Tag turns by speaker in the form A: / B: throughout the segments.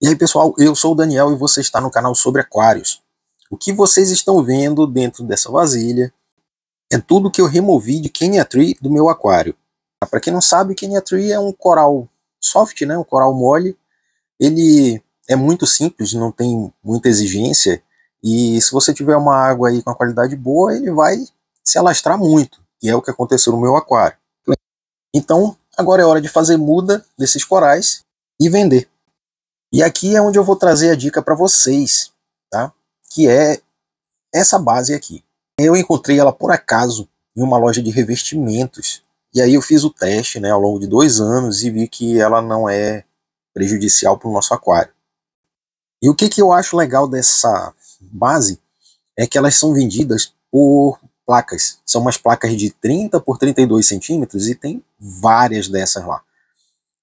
A: E aí, pessoal, eu sou o Daniel e você está no canal sobre aquários. O que vocês estão vendo dentro dessa vasilha é tudo que eu removi de Kenya Tree do meu aquário. Ah, Para quem não sabe, Kenya Tree é um coral soft, né? um coral mole. Ele é muito simples, não tem muita exigência. E se você tiver uma água aí com a qualidade boa, ele vai se alastrar muito, E é o que aconteceu no meu aquário. Então, agora é hora de fazer muda desses corais e vender. E aqui é onde eu vou trazer a dica para vocês, tá? Que é essa base aqui. Eu encontrei ela por acaso em uma loja de revestimentos. E aí eu fiz o teste né, ao longo de dois anos e vi que ela não é prejudicial para o nosso aquário. E o que, que eu acho legal dessa base é que elas são vendidas por placas. São umas placas de 30 por 32 centímetros e tem várias dessas lá.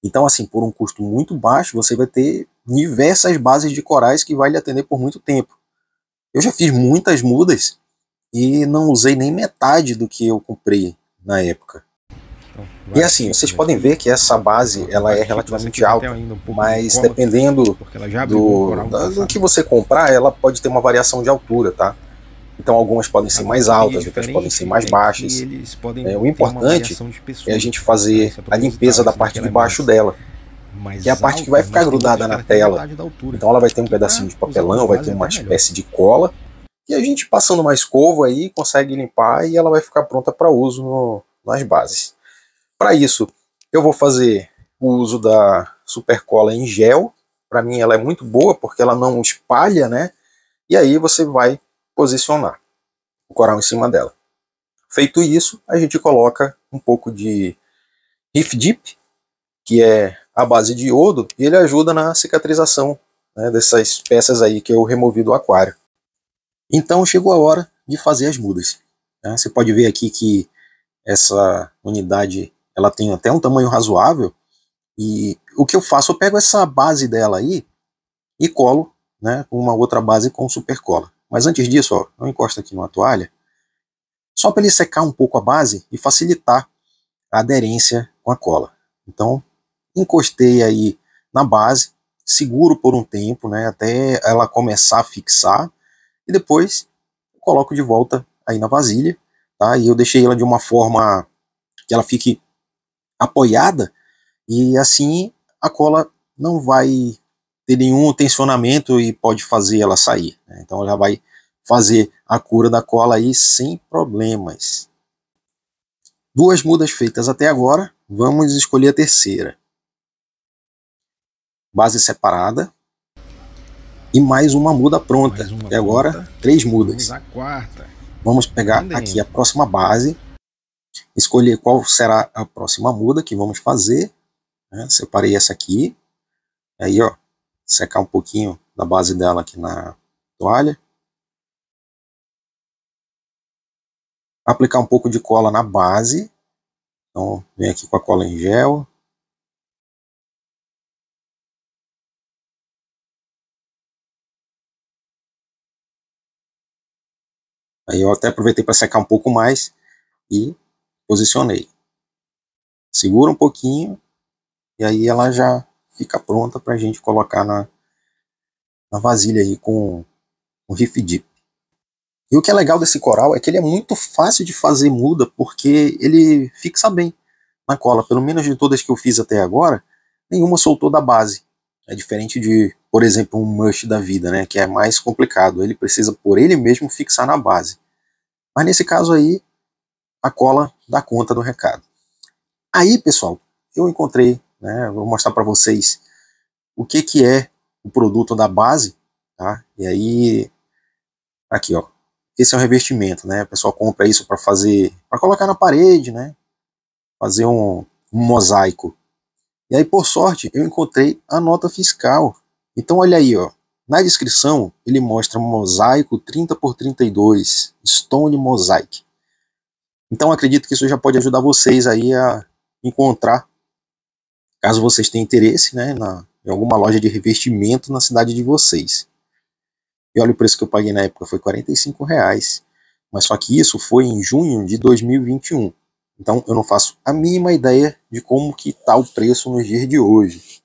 A: Então, assim, por um custo muito baixo, você vai ter diversas bases de corais que vai lhe atender por muito tempo. Eu já fiz muitas mudas e não usei nem metade do que eu comprei na época. Então, e assim, vocês né? podem ver que essa base ela é relativamente alta, mas dependendo do, do que você comprar, ela pode ter uma variação de altura, tá? Então algumas podem ser mais é altas, outras podem ser mais é baixas. É, o importante é a gente fazer né? a limpeza da né, parte de baixo dela mais que é a parte que vai ficar grudada na é tela. Então ela vai ter um pedacinho de ah, papelão, vai ter uma espécie de cola. E a gente passando uma escova aí consegue limpar e ela vai ficar pronta para uso no, nas bases. Para isso, eu vou fazer o uso da super cola em gel. Para mim ela é muito boa porque ela não espalha, né? E aí você vai posicionar o coral em cima dela. Feito isso, a gente coloca um pouco de Reef Dip, que é à base de iodo e ele ajuda na cicatrização né, dessas peças aí que eu removi do aquário. Então chegou a hora de fazer as mudas. Né? Você pode ver aqui que essa unidade ela tem até um tamanho razoável e o que eu faço, eu pego essa base dela aí e colo né, com uma outra base com supercola. Mas antes disso, ó, eu encosto aqui numa toalha, só para ele secar um pouco a base e facilitar a aderência com a cola. Então, encostei aí na base, seguro por um tempo, né, até ela começar a fixar, e depois coloco de volta aí na vasilha, tá? E eu deixei ela de uma forma que ela fique apoiada, e assim a cola não vai ter nenhum tensionamento e pode fazer ela sair. Né? Então ela vai fazer a cura da cola aí sem problemas. Duas mudas feitas até agora, vamos escolher a terceira base separada e mais uma muda pronta. Uma e pronta. agora, três mudas. Vamos a quarta. Vamos pegar aqui a próxima base, escolher qual será a próxima muda que vamos fazer. Né? Separei essa aqui. Aí, ó, secar um pouquinho da base dela aqui na toalha. Aplicar um pouco de cola na base. Então, vem aqui com a cola em gel. Aí eu até aproveitei para secar um pouco mais e posicionei. Segura um pouquinho e aí ela já fica pronta para a gente colocar na, na vasilha aí com o Reef Dip. E o que é legal desse coral é que ele é muito fácil de fazer muda porque ele fixa bem na cola. Pelo menos de todas que eu fiz até agora, nenhuma soltou da base. É diferente de, por exemplo, um Mush da vida, né, que é mais complicado. Ele precisa, por ele mesmo, fixar na base. Mas nesse caso aí, a cola dá conta do recado. Aí, pessoal, eu encontrei, né, vou mostrar para vocês o que, que é o produto da base, tá? E aí, aqui, ó, esse é o revestimento, né? O pessoal compra isso para fazer, para colocar na parede, né? Fazer um, um mosaico. E aí, por sorte, eu encontrei a nota fiscal. Então, olha aí, ó. Na descrição, ele mostra mosaico 30 por 32, Stone Mosaic. Então, acredito que isso já pode ajudar vocês aí a encontrar, caso vocês tenham interesse, né, na, em alguma loja de revestimento na cidade de vocês. E olha o preço que eu paguei na época, foi R$ reais. Mas só que isso foi em junho de 2021. Então eu não faço a mínima ideia de como que está o preço nos dias de hoje.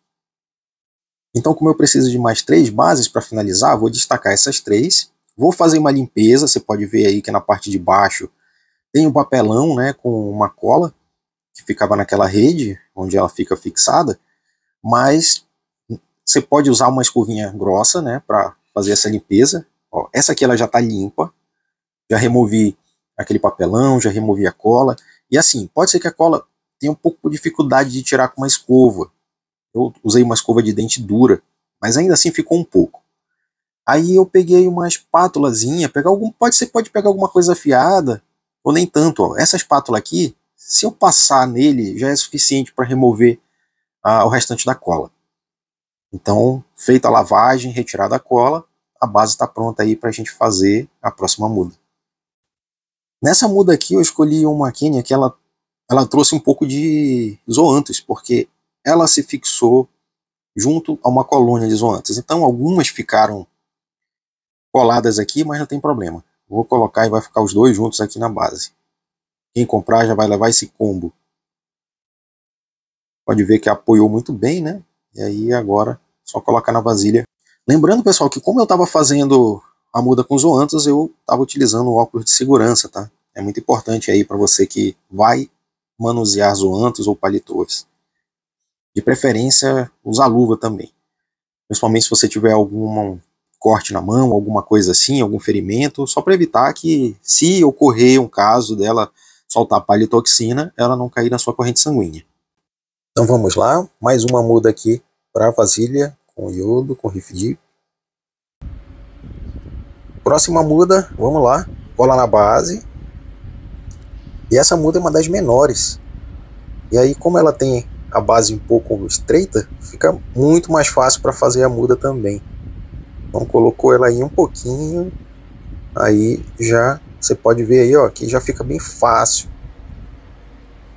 A: Então como eu preciso de mais três bases para finalizar, vou destacar essas três. Vou fazer uma limpeza, você pode ver aí que na parte de baixo tem um papelão né, com uma cola que ficava naquela rede onde ela fica fixada, mas você pode usar uma escovinha grossa né, para fazer essa limpeza. Ó, essa aqui ela já está limpa, já removi aquele papelão, já removi a cola. E assim, pode ser que a cola tenha um pouco de dificuldade de tirar com uma escova. Eu usei uma escova de dente dura, mas ainda assim ficou um pouco. Aí eu peguei uma espátulazinha, pegar algum, pode ser pode pegar alguma coisa afiada, ou nem tanto, ó. Essa espátula aqui, se eu passar nele, já é suficiente para remover ah, o restante da cola. Então, feita a lavagem, retirada a cola, a base está pronta aí para a gente fazer a próxima muda. Nessa muda aqui eu escolhi uma Kenya que ela, ela trouxe um pouco de zoantes, porque ela se fixou junto a uma colônia de zoantes. Então algumas ficaram coladas aqui, mas não tem problema. Vou colocar e vai ficar os dois juntos aqui na base. Quem comprar já vai levar esse combo. Pode ver que apoiou muito bem, né? E aí agora só colocar na vasilha. Lembrando, pessoal, que como eu estava fazendo a muda com zoantos, eu estava utilizando o óculos de segurança, tá? É muito importante aí para você que vai manusear zoantos ou palitores. De preferência, usar luva também. Principalmente se você tiver algum corte na mão, alguma coisa assim, algum ferimento, só para evitar que, se ocorrer um caso dela soltar palitoxina, ela não cair na sua corrente sanguínea. Então vamos lá, mais uma muda aqui para a vasilha com iodo, com rifdip. Próxima muda, vamos lá, cola na base. E essa muda é uma das menores. E aí, como ela tem a base um pouco estreita, fica muito mais fácil para fazer a muda também. Então colocou ela aí um pouquinho, aí já você pode ver aí, ó, que já fica bem fácil.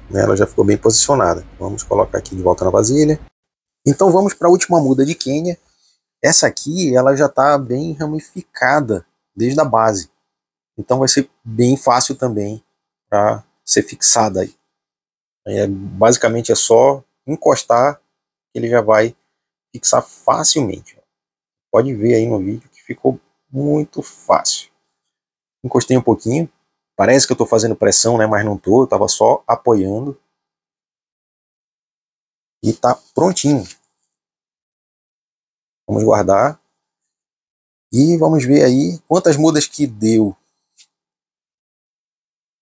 A: Né? Ela já ficou bem posicionada. Vamos colocar aqui de volta na vasilha. Então vamos para a última muda de Quênia. Essa aqui, ela já está bem ramificada desde a base. Então vai ser bem fácil também para ser fixada aí. É, basicamente é só encostar, ele já vai fixar facilmente. Pode ver aí no vídeo que ficou muito fácil. Encostei um pouquinho, parece que eu estou fazendo pressão, né, mas não estou, eu estava só apoiando. E está prontinho. Vamos guardar e vamos ver aí quantas mudas que deu.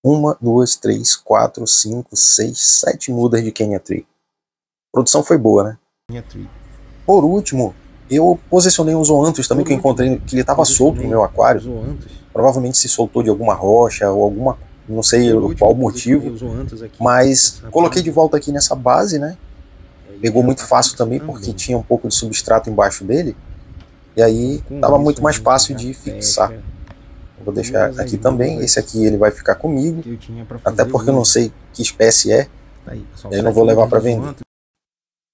A: Uma, duas, três, quatro, cinco, seis, sete mudas de Kenya Tree. produção foi boa, né? Kenya Tree. Por último, eu posicionei um zoanthus também que eu encontrei, que ele estava solto no meu aquário. Provavelmente se soltou de alguma rocha ou alguma, não sei qual motivo. Mas coloquei de volta aqui nessa base, né? É, Pegou muito tá fácil também porque tinha um pouco de substrato embaixo dele. E aí estava muito mais né, fácil de fixar. Vou deixar aqui também. Esse aqui ele vai ficar comigo. Até porque eu não sei que espécie é. E tá aí não vou levar para vender.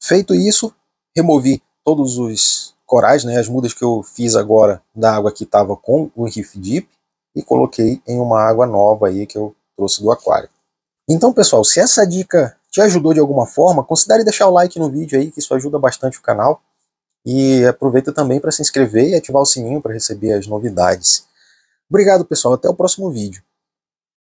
A: Feito isso, removi todos os corais, né, as mudas que eu fiz agora da água que estava com o Reef Deep e coloquei em uma água nova aí que eu trouxe do aquário. Então, pessoal, se essa dica te ajudou de alguma forma, considere deixar o like no vídeo aí, que isso ajuda bastante o canal. E aproveita também para se inscrever e ativar o sininho para receber as novidades. Obrigado, pessoal. Até o próximo vídeo.